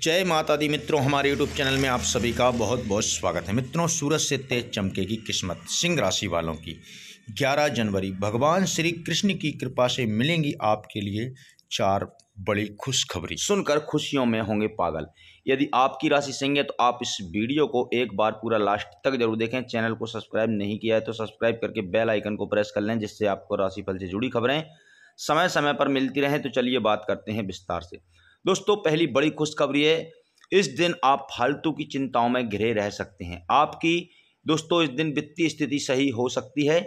जय माता दी मित्रों हमारे यूट्यूब चैनल में आप सभी का बहुत बहुत स्वागत है मित्रों सूरज से तेज चमकेगी किस्मत सिंह राशि वालों की 11 जनवरी भगवान श्री कृष्ण की कृपा से मिलेंगी आपके लिए चार बड़ी खुशखबरी सुनकर खुशियों में होंगे पागल यदि आपकी राशि सिंह है तो आप इस वीडियो को एक बार पूरा लास्ट तक जरूर देखें चैनल को सब्सक्राइब नहीं किया है तो सब्सक्राइब करके बेल आइकन को प्रेस कर लें जिससे आपको राशिफल से जुड़ी खबरें समय समय पर मिलती रहें तो चलिए बात करते हैं विस्तार से दोस्तों पहली बड़ी खुशखबरी है इस दिन आप फालतू की चिंताओं में घिरे रह सकते हैं आपकी दोस्तों इस दिन वित्तीय स्थिति सही हो सकती है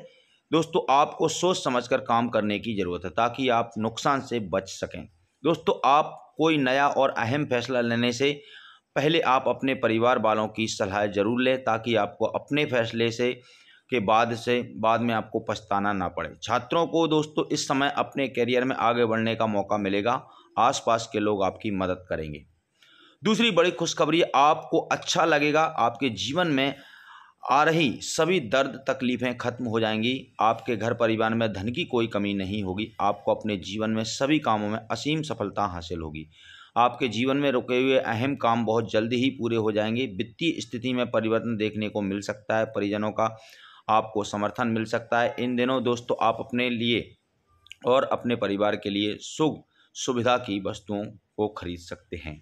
दोस्तों आपको सोच समझकर काम करने की ज़रूरत है ताकि आप नुकसान से बच सकें दोस्तों आप कोई नया और अहम फैसला लेने से पहले आप अपने परिवार वालों की सलाह ज़रूर लें ताकि आपको अपने फैसले से के बाद से बाद में आपको पछताना ना पड़े छात्रों को दोस्तों इस समय अपने करियर में आगे बढ़ने का मौका मिलेगा आसपास के लोग आपकी मदद करेंगे दूसरी बड़ी खुशखबरी आपको अच्छा लगेगा आपके जीवन में आ रही सभी दर्द तकलीफ़ें खत्म हो जाएंगी आपके घर परिवार में धन की कोई कमी नहीं होगी आपको अपने जीवन में सभी कामों में असीम सफलता हासिल होगी आपके जीवन में रुके हुए अहम काम बहुत जल्दी ही पूरे हो जाएंगे वित्तीय स्थिति में परिवर्तन देखने को मिल सकता है परिजनों का आपको समर्थन मिल सकता है इन दिनों दोस्तों आप अपने लिए और अपने परिवार के लिए सुख सुविधा की वस्तुओं को खरीद सकते हैं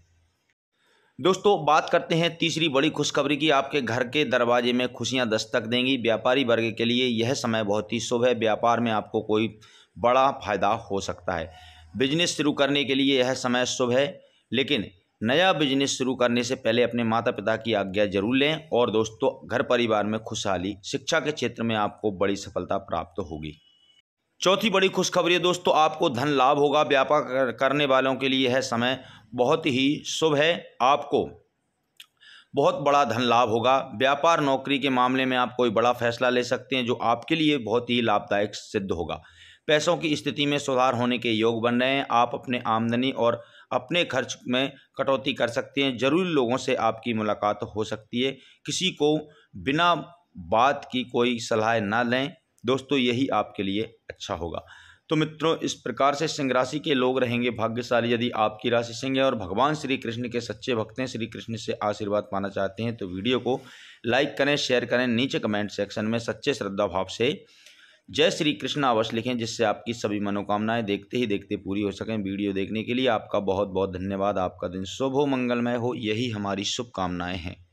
दोस्तों बात करते हैं तीसरी बड़ी खुशखबरी की आपके घर के दरवाजे में खुशियां दस्तक देंगी व्यापारी वर्ग के लिए यह समय बहुत ही शुभ है व्यापार में आपको कोई बड़ा फायदा हो सकता है बिजनेस शुरू करने के लिए यह समय शुभ है लेकिन नया बिजनेस शुरू करने से पहले अपने माता पिता की आज्ञा जरूर लें और दोस्तों घर परिवार में खुशहाली शिक्षा के क्षेत्र में आपको बड़ी सफलता प्राप्त होगी चौथी बड़ी खुशखबरी है दोस्तों आपको धन लाभ होगा व्यापार करने वालों के लिए यह समय बहुत ही शुभ है आपको बहुत बड़ा धन लाभ होगा व्यापार नौकरी के मामले में आप कोई बड़ा फैसला ले सकते हैं जो आपके लिए बहुत ही लाभदायक सिद्ध होगा पैसों की स्थिति में सुधार होने के योग बन रहे हैं आप अपने आमदनी और अपने खर्च में कटौती कर सकते हैं जरूरी लोगों से आपकी मुलाकात हो सकती है किसी को बिना बात की कोई सलाह ना लें दोस्तों यही आपके लिए अच्छा होगा तो मित्रों इस प्रकार से सिंह राशि के लोग रहेंगे भाग्यशाली यदि आपकी राशि सिंह है और भगवान श्री कृष्ण के सच्चे भक्त हैं श्री कृष्ण से आशीर्वाद पाना चाहते हैं तो वीडियो को लाइक करें शेयर करें नीचे कमेंट सेक्शन में सच्चे श्रद्धा भाव से जय श्री कृष्ण अवश्य लिखें जिससे आपकी सभी मनोकामनाएं देखते ही देखते पूरी हो सकें वीडियो देखने के लिए आपका बहुत बहुत धन्यवाद आपका दिन शुभ हो मंगलमय हो यही हमारी शुभकामनाएँ हैं